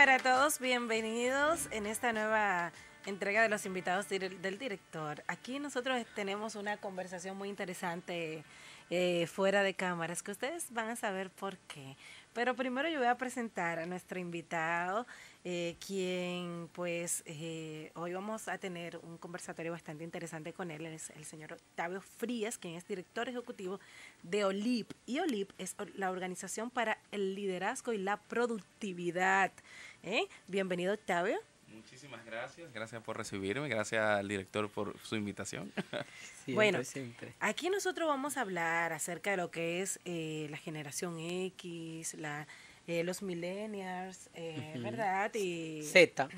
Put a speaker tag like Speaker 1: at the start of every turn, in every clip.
Speaker 1: para todos, bienvenidos en esta nueva entrega de los invitados del director. Aquí nosotros tenemos una conversación muy interesante eh, fuera de cámaras que ustedes van a saber por qué. Pero primero yo voy a presentar a nuestro invitado eh, quien pues eh, hoy vamos a tener un conversatorio bastante interesante con él, es el señor Octavio Frías, quien es director ejecutivo de OLIP. Y OLIP es la Organización para el Liderazgo y la Productividad. ¿eh? Bienvenido Octavio.
Speaker 2: Muchísimas gracias, gracias por recibirme, gracias al director por su invitación. bueno,
Speaker 1: aquí nosotros vamos a hablar acerca de lo que es la generación X, la eh, los millennials, eh, ¿verdad? Y... Z.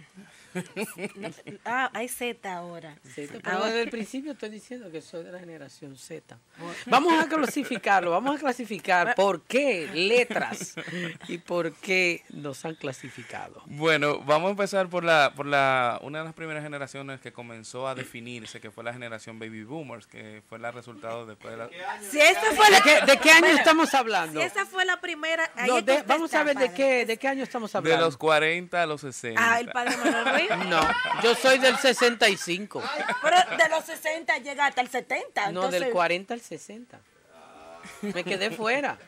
Speaker 1: ah, hay
Speaker 3: Z ahora. Ah, pero desde el principio estoy diciendo que soy de la generación Z. Oh. Vamos a clasificarlo, vamos a clasificar ah. por qué letras y por qué nos han clasificado.
Speaker 2: Bueno, vamos a empezar por la, por la, una de las primeras generaciones que comenzó a definirse, que fue la generación Baby Boomers, que fue la resultado después de la...
Speaker 1: ¿De, qué, año estamos hablando? Si esa fue la primera... Ahí vamos a pues,
Speaker 3: de qué, año estamos hablando. De los
Speaker 2: 40 a los 60. Ah, el
Speaker 1: padre Manuel
Speaker 3: Ruiz. No, yo soy del 65.
Speaker 1: pero de los 60 llega hasta el 70. No, del 40
Speaker 3: al 60. Me quedé fuera.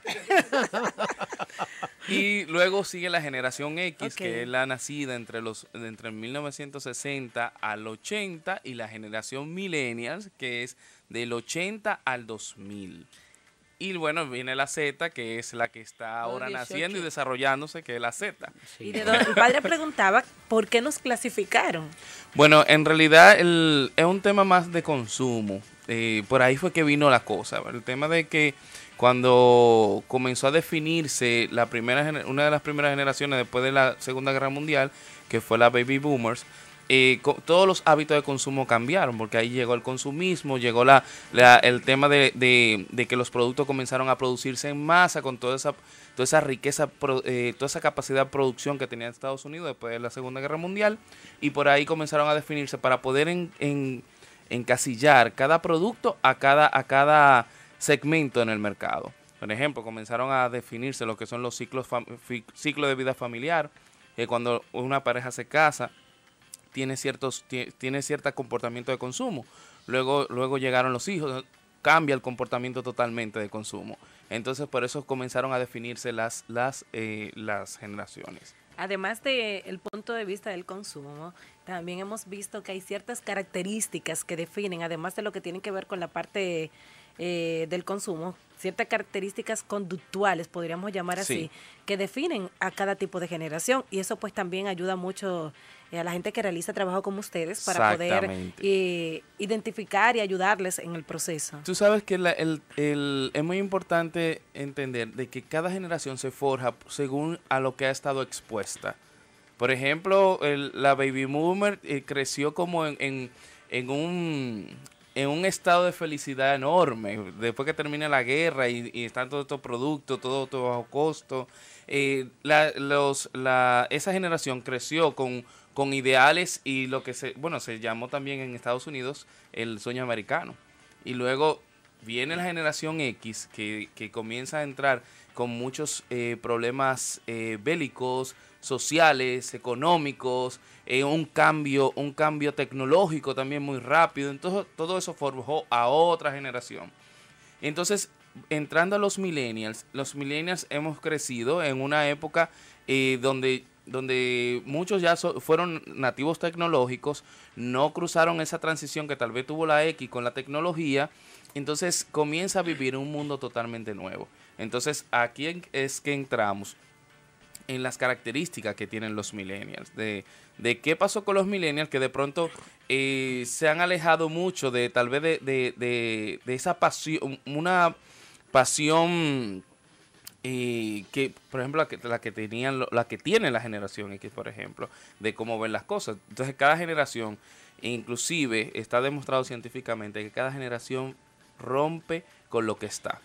Speaker 3: y luego
Speaker 2: sigue la generación X, que es la nacida entre los entre 1960 al 80 y la generación millennials, que es del 80 al 2000. Y bueno, viene la Z, que es la que está ahora naciendo y desarrollándose, que es la Z. Y de donde el padre
Speaker 1: preguntaba, ¿por qué nos clasificaron?
Speaker 2: Bueno, en realidad el, es un tema más de consumo. Eh, por ahí fue que vino la cosa. El tema de que cuando comenzó a definirse la primera una de las primeras generaciones después de la Segunda Guerra Mundial, que fue la baby boomers, todos los hábitos de consumo cambiaron, porque ahí llegó el consumismo, llegó la, el tema de, que los productos comenzaron a producirse en masa con toda esa, toda esa riqueza, eh, toda esa capacidad de producción que tenía Estados Unidos después de la Segunda Guerra Mundial, y por ahí comenzaron a definirse para poder encasillar cada producto a cada, a cada segmento en el mercado. Por ejemplo, comenzaron a definirse lo que son los ciclos, ciclos de vida familiar, que cuando una pareja se casa, tiene, ciertos, tiene cierto comportamiento de consumo. Luego, luego llegaron los hijos, cambia el comportamiento totalmente de consumo. Entonces, por eso comenzaron a definirse las, las, eh, las generaciones.
Speaker 1: Además del punto de vista del consumo, también hemos visto que hay ciertas características que definen, además de lo que tiene que ver con la parte... Eh, del consumo, ciertas características conductuales, podríamos llamar así, que definen a cada tipo de generación. Y eso pues también ayuda mucho eh, a la gente que realiza trabajo como ustedes para poder eh, identificar y ayudarles en el proceso.
Speaker 2: Tú sabes que el, es muy importante entender de que cada generación se forja según a lo que ha estado expuesta. Por ejemplo, el, la baby boomer creció como en en un en un estado de felicidad enorme. Después que termina la guerra y, están todos estos productos, todo bajo costo, eh, la, los, la, esa generación creció con, con ideales y lo que se, bueno, se llamó también en Estados Unidos el sueño americano. Y luego viene la generación X que, que comienza a entrar con muchos eh, problemas eh, bélicos, sociales, económicos, eh, un, cambio, un cambio tecnológico también muy rápido. Entonces todo eso forjó a otra generación. Entonces, entrando a los millennials, los millennials hemos crecido en una época eh, donde donde muchos ya fueron nativos tecnológicos, no cruzaron esa transición que tal vez tuvo la X con la tecnología, entonces comienza a vivir un mundo totalmente nuevo. Entonces a quién es que entramos en las características que tienen los millennials, de, qué pasó con los millennials que de pronto eh, se han alejado mucho de tal vez de, esa pasión, una pasión eh, que, por ejemplo, la que, tenían, la que tiene la generación X, por ejemplo, de cómo ven las cosas. Entonces, cada generación, e inclusive, está demostrado científicamente que cada generación rompe con lo que está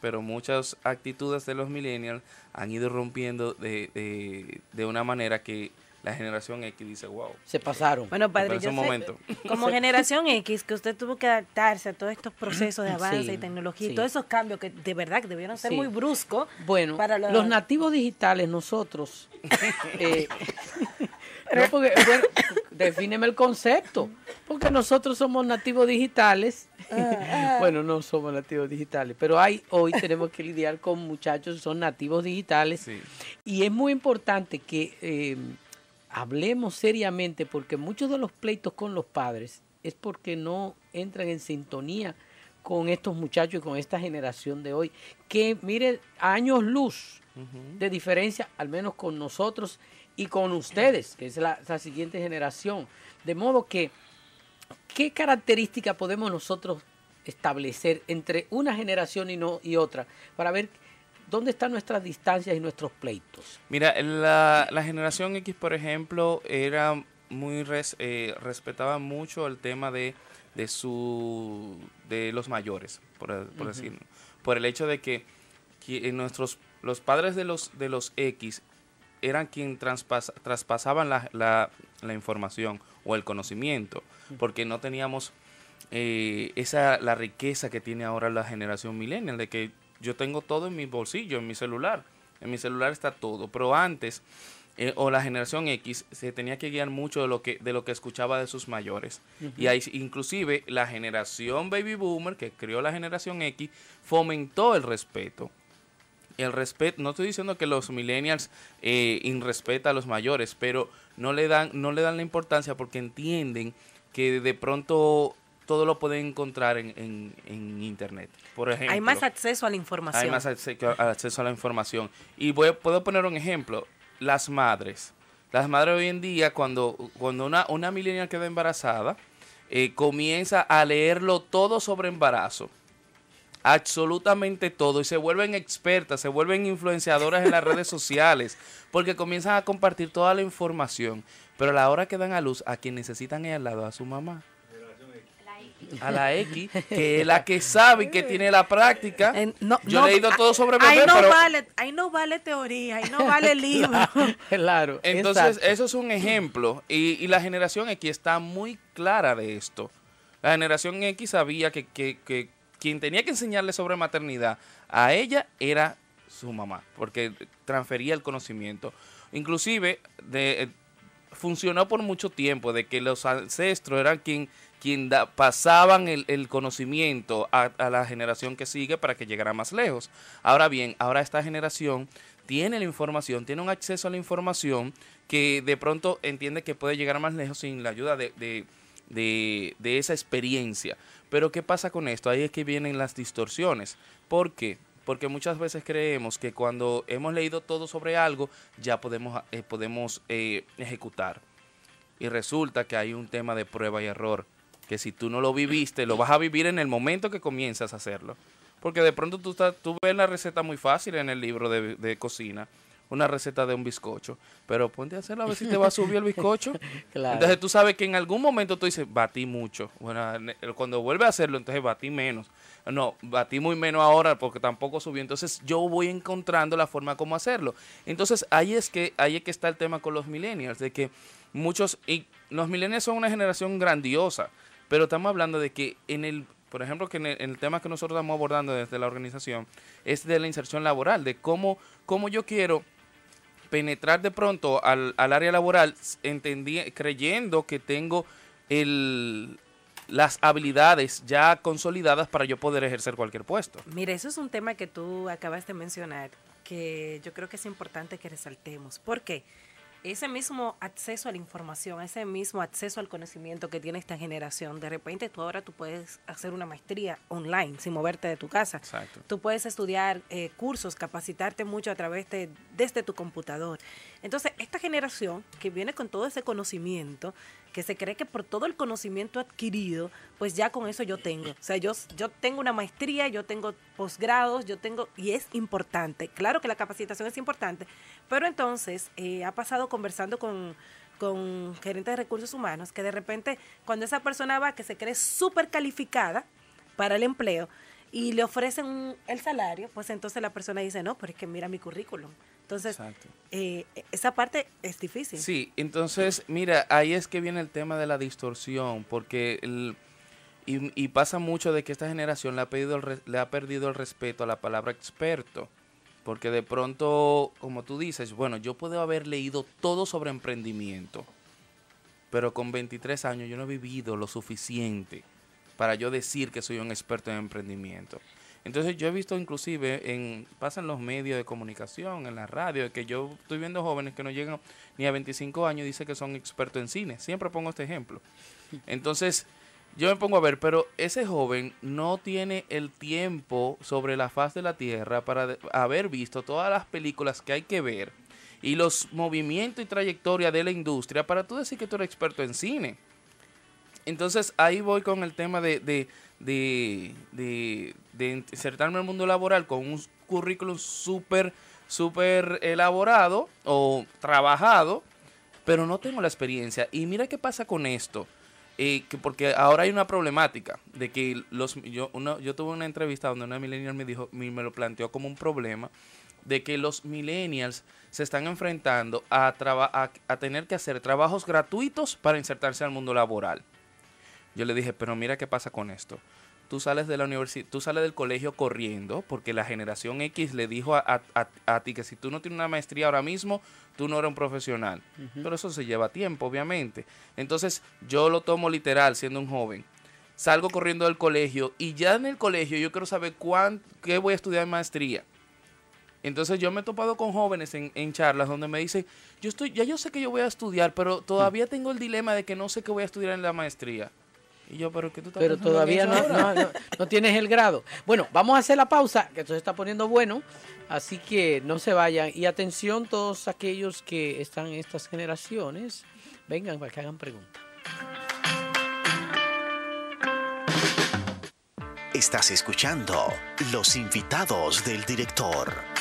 Speaker 2: pero muchas actitudes de los millennials han ido rompiendo de, de, de una manera que la generación X dice, wow.
Speaker 3: Se pasaron. Bueno, padre, yo momento. como generación
Speaker 1: X, que usted tuvo que adaptarse a todos estos procesos de avance y tecnología y todos esos cambios que de verdad debieron ser muy
Speaker 3: bruscos. Bueno, los... nativos digitales, nosotros. Eh, defíneme el concepto, porque nosotros somos nativos digitales. Ah, ah. bueno, no somos nativos digitales, pero hay, hoy tenemos que lidiar con muchachos que son nativos digitales. Y es muy importante que eh, hablemos seriamente, porque muchos de los pleitos con los padres es porque no entran en sintonía con estos muchachos y con esta generación de hoy, que mire, años luz de diferencia, al menos con nosotros y con ustedes, que es la, siguiente generación. De modo que, ¿qué característica podemos nosotros establecer entre una generación y, no, y otra para ver dónde están nuestras distancias y nuestros pleitos? Mira,
Speaker 2: la, la generación X, por ejemplo, era muy eh, respetaba mucho el tema de, de, su de los mayores por, por decir por el hecho de que, que nuestros los padres de los, de los X eran quien traspasaban la, información o el conocimiento, porque no teníamos eh, esa la riqueza que tiene ahora la generación millennial, de que yo tengo todo en mi bolsillo, en mi celular. En mi celular está todo, pero antes eh, o la generación X se tenía que guiar mucho de lo que de lo que escuchaba de sus mayores. Y ahí inclusive la generación baby boomer que creó la generación X fomentó el respeto el respeto, no estoy diciendo que los millennials eh, a los mayores, pero no le dan, no le dan la importancia porque entienden que de pronto todo lo pueden encontrar en, en, internet. Por ejemplo, hay más
Speaker 1: acceso a la información. Hay más
Speaker 2: acceso, a la información. Y voy, puedo poner un ejemplo. Las madres. Las madres hoy en día, cuando, cuando una, una millennial queda embarazada, eh, comienza a leerlo todo sobre embarazo absolutamente todo y se vuelven expertas, se vuelven influenciadoras en las redes sociales, porque comienzan a compartir toda la información, pero a la hora que dan a luz a quien necesitan es al lado, a su mamá. A la X, que es la que sabe y que tiene la práctica.
Speaker 3: Yo he leído todo
Speaker 2: sobre bebé, ahí no Vale,
Speaker 1: ahí no vale teoría, ahí no vale libro.
Speaker 3: claro. Entonces,
Speaker 2: eso es un ejemplo. Y, y la generación X está muy clara de esto. La generación X sabía que, que quien tenía que enseñarle sobre maternidad a ella era su mamá, porque transfería el conocimiento. Inclusive de, eh, funcionó por mucho tiempo, de que los ancestros eran quien, quien pasaban el, conocimiento a, la generación que sigue para que llegara más lejos. Ahora bien, ahora esta generación tiene la información, tiene un acceso a la información que de pronto entiende que puede llegar más lejos sin la ayuda de de, esa experiencia. Pero ¿qué pasa con esto? Ahí es que vienen las distorsiones. ¿Por qué? porque muchas veces creemos que cuando hemos leído todo sobre algo ya podemos, eh, podemos eh, ejecutar. Y resulta que hay un tema de prueba y error, que si tú no lo viviste, lo vas a vivir en el momento que comienzas a hacerlo. Porque de pronto tú, estás, tú ves la receta muy fácil en el libro de, de cocina una receta de un bizcocho, pero ponte a hacerla a ver si te va a subir
Speaker 3: el bizcocho. Entonces
Speaker 2: tú sabes que en algún momento tú dices, batí mucho. Bueno, cuando vuelve a hacerlo, entonces batí menos. No, batí muy menos ahora porque tampoco subió. Entonces yo voy encontrando la forma como hacerlo. Entonces ahí es que, ahí es que está el tema con los millennials, de que muchos, y los millennials son una generación grandiosa, pero estamos hablando de que en el, por ejemplo, que en el, tema que nosotros estamos abordando desde la organización, es de la inserción laboral, de cómo, cómo yo quiero penetrar de pronto al, área laboral entendí, creyendo que tengo el, las habilidades ya consolidadas para yo poder ejercer cualquier puesto.
Speaker 1: Mira, eso es un tema que tú acabas de mencionar, que yo creo que es importante que resaltemos. ¿Por qué? Ese mismo acceso a la información, ese mismo acceso al conocimiento que tiene esta generación, de repente tú ahora tú puedes hacer una maestría online sin moverte de tu casa. Exacto. Tú puedes estudiar eh, cursos, capacitarte mucho a través de, desde tu computador. Entonces, esta generación que viene con todo ese conocimiento, que se cree que por todo el conocimiento adquirido, pues ya con eso yo tengo. O sea, yo, yo tengo una maestría, yo tengo posgrados, yo tengo, y es importante. Claro que la capacitación es importante, pero entonces eh, ha pasado conversando con gerentes de recursos humanos, que de repente cuando esa persona va, que se cree súper calificada para el empleo, y le ofrecen el salario, pues entonces la persona dice, no, pero es que mira mi currículum. Entonces, eh, e, esa parte es difícil.
Speaker 2: Sí, entonces, mira, ahí es que viene el tema de la distorsión, porque y, pasa mucho de que esta generación le ha, le ha perdido el respeto a la palabra experto. Porque de pronto, como tú dices, bueno, yo puedo haber leído todo sobre emprendimiento, pero con 23 años yo no he vivido lo suficiente para yo decir que soy un experto en emprendimiento. Entonces yo he visto inclusive, en, pasan los medios de comunicación, en la radio, que yo estoy viendo jóvenes que no llegan ni a 25 años y dicen que son expertos en cine. Siempre pongo este ejemplo. Entonces yo me pongo a ver, pero ese joven no tiene el tiempo sobre la faz de la Tierra para haber visto todas las películas que hay que ver y los movimientos y trayectoria de la industria para tú decir que tú eres experto en cine. Entonces ahí voy con el tema de, de de insertarme al mundo laboral con un currículum súper, súper elaborado o trabajado, pero no tengo la experiencia. Y mira qué pasa con esto. Eh, porque ahora hay una problemática de que los yo, tuve una entrevista donde una millennial me dijo me, lo planteó como un problema de que los millennials se están enfrentando a, tener que hacer trabajos gratuitos para insertarse al mundo laboral. Yo le dije, pero mira qué pasa con esto tú sales de la universidad, tú sales del colegio corriendo, porque la generación X le dijo a, ti que si tú no tienes una maestría ahora mismo, tú no eres un profesional. Pero eso se lleva tiempo, obviamente. Entonces, yo lo tomo literal, siendo un joven. Salgo corriendo del colegio y ya en el colegio yo quiero saber cuán, qué voy a estudiar en maestría. Entonces yo me he topado con jóvenes en, en, charlas donde me dicen, yo estoy, ya yo sé que yo voy a estudiar, pero todavía mm. tengo el dilema de que no sé qué voy a estudiar en la maestría
Speaker 3: pero todavía no, no, tienes el grado. Bueno, vamos a hacer la pausa, que esto se está poniendo bueno, así que no se vayan. Y atención todos aquellos que están en estas generaciones, vengan para que hagan preguntas.
Speaker 2: Estás escuchando Los invitados del director.